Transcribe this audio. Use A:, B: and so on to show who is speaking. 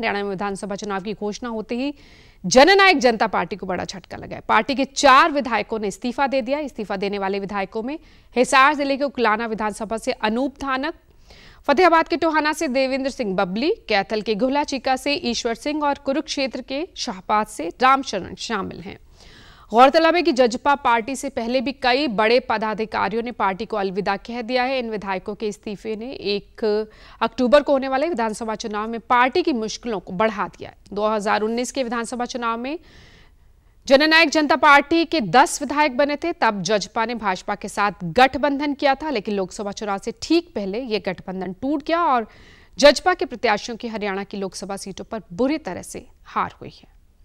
A: हरियाणा में विधानसभा चुनाव की घोषणा होते ही जननायक जनता पार्टी को बड़ा झटका लगा है पार्टी के चार विधायकों ने इस्तीफा दे दिया इस्तीफा देने वाले विधायकों में हिसार जिले के उकलाना विधानसभा से अनूप थानक फतेहाबाद के टोहाना से देवेंद्र सिंह बबली कैथल के घुला चीका से ईश्वर सिंह और कुरुक्षेत्र के शाहपात से रामचरण शामिल हैं गौरतलब है कि जजपा पार्टी से पहले भी कई बड़े पदाधिकारियों ने पार्टी को अलविदा कह दिया है इन विधायकों के इस्तीफे ने एक अक्टूबर को होने वाले विधानसभा चुनाव में पार्टी की मुश्किलों को बढ़ा दिया है 2019 के विधानसभा चुनाव में जननायक जनता पार्टी के 10 विधायक बने थे तब जजपा ने भाजपा के साथ गठबंधन किया था लेकिन लोकसभा चुनाव से ठीक पहले यह गठबंधन टूट गया और जजपा के प्रत्याशियों की हरियाणा की लोकसभा सीटों पर बुरी तरह से हार हुई है